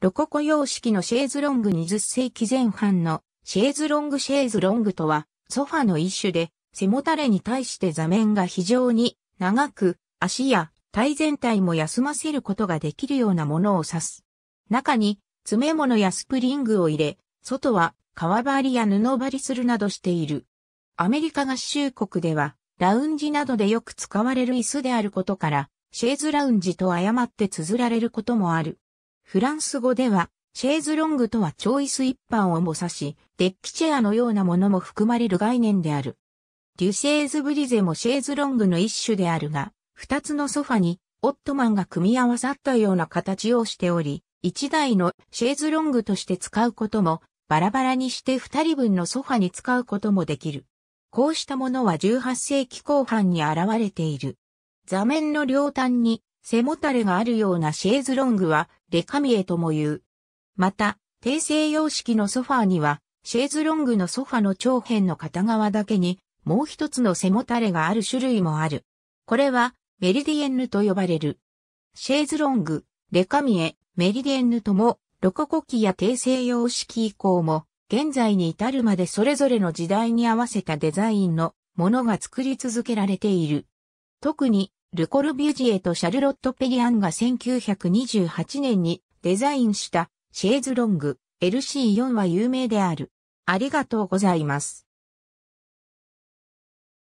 ロココ様式のシェーズロング20世紀前半のシェーズロングシェーズロングとはソファの一種で背もたれに対して座面が非常に長く足や体全体も休ませることができるようなものを指す。中に詰め物やスプリングを入れ、外は革張りや布張りするなどしている。アメリカ合衆国ではラウンジなどでよく使われる椅子であることからシェーズラウンジと誤って綴られることもある。フランス語では、シェーズロングとはチョイス一般をも指し、デッキチェアのようなものも含まれる概念である。デュシェーズブリゼもシェーズロングの一種であるが、二つのソファにオットマンが組み合わさったような形をしており、一台のシェーズロングとして使うことも、バラバラにして二人分のソファに使うこともできる。こうしたものは18世紀後半に現れている。座面の両端に背もたれがあるようなシェーズロングはレカミエとも言う。また、訂正様式のソファーには、シェーズロングのソファの長辺の片側だけに、もう一つの背もたれがある種類もある。これは、メリディエンヌと呼ばれる。シェーズロング、レカミエ、メリディエンヌとも、ロココキや訂正様式以降も、現在に至るまでそれぞれの時代に合わせたデザインのものが作り続けられている。特にルコルビュジエとシャルロット・ペリアンが1928年にデザインしたシェーズロング LC4 は有名である。ありがとうございます。